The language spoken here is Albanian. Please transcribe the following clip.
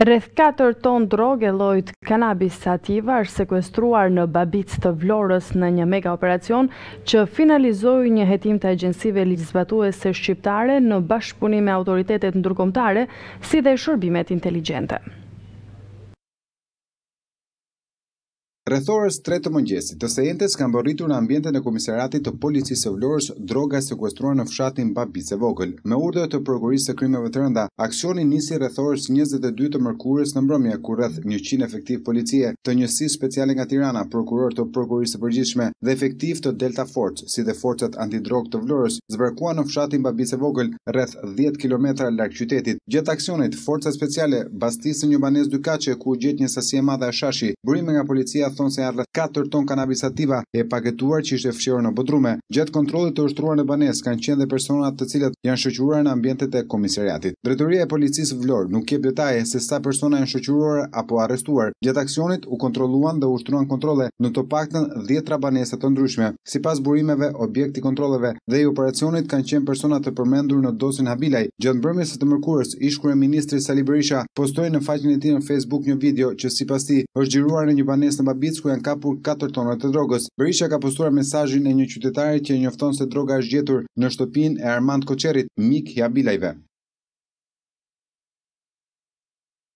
Reth 4 ton droge lojt kanabis sativa është sekuestruar në babitës të vlorës në një mega operacion që finalizoi një jetim të agjensive liqizbatuese shqiptare në bashkëpunime autoritetet në si dhe shërbimet inteligente. Rreth orës 3 të mëngjesit, të sejentes kanë bërritur në ambjente e komisariatit të policisë së Vlorës droga sekuestruar në fshatin Babice Vogël. Me urdhër të prokurisë të krimeve të rënda, aksioni nisi rreth orës 22 të mërkurës në mbrëmje ku rreth 100 efektiv policie të njësisë speciale nga Tirana, prokuror të prokurisë së përgjithshme dhe efektiv të Delta Force, si dhe forcat antidrog të Vlorës, zbërkua në fshatin Babice Vogël rreth 10 kilometra larg qytetit. Gjatë aksionit, forca speciale bastisën një banesë dykaçe ku u gjet një sasi e madhe burime nga policia thonë se janë 4 ton kanabis e paketuar që ishte fshirë në Bodrumë. Gjatë kontrollit të ushtruar në banesë kanë qenë dhe persona të cilët janë shëqyruar në ambientet e komisariatit. Drejtoria e policisë Vlorë nuk jep detaje se sa persona janë shëqyruar apo arrestuar. Gjatë aksionit u kontrolluan dhe ushtruan kontrole në të paktën 10 tra të ndryshme. Sipas burimeve, objekti i dhe i operacionit kanë qenë persona të përmendur në dosjen Habilaj. Gjatë mbrëmjes së të mërkurës, ish kryeministri Sali Berisha postoi në faqen e tij në Facebook një video që sipas tij është xhiruar në një banesë në Babi Shtëpic ku janë kapur 4 tona të drogës. Berisha ka postuar mesazhin e një qytetari që njofton se droga është gjetur në shtëpinë e Armand Koçerrit, mik i Abilajve.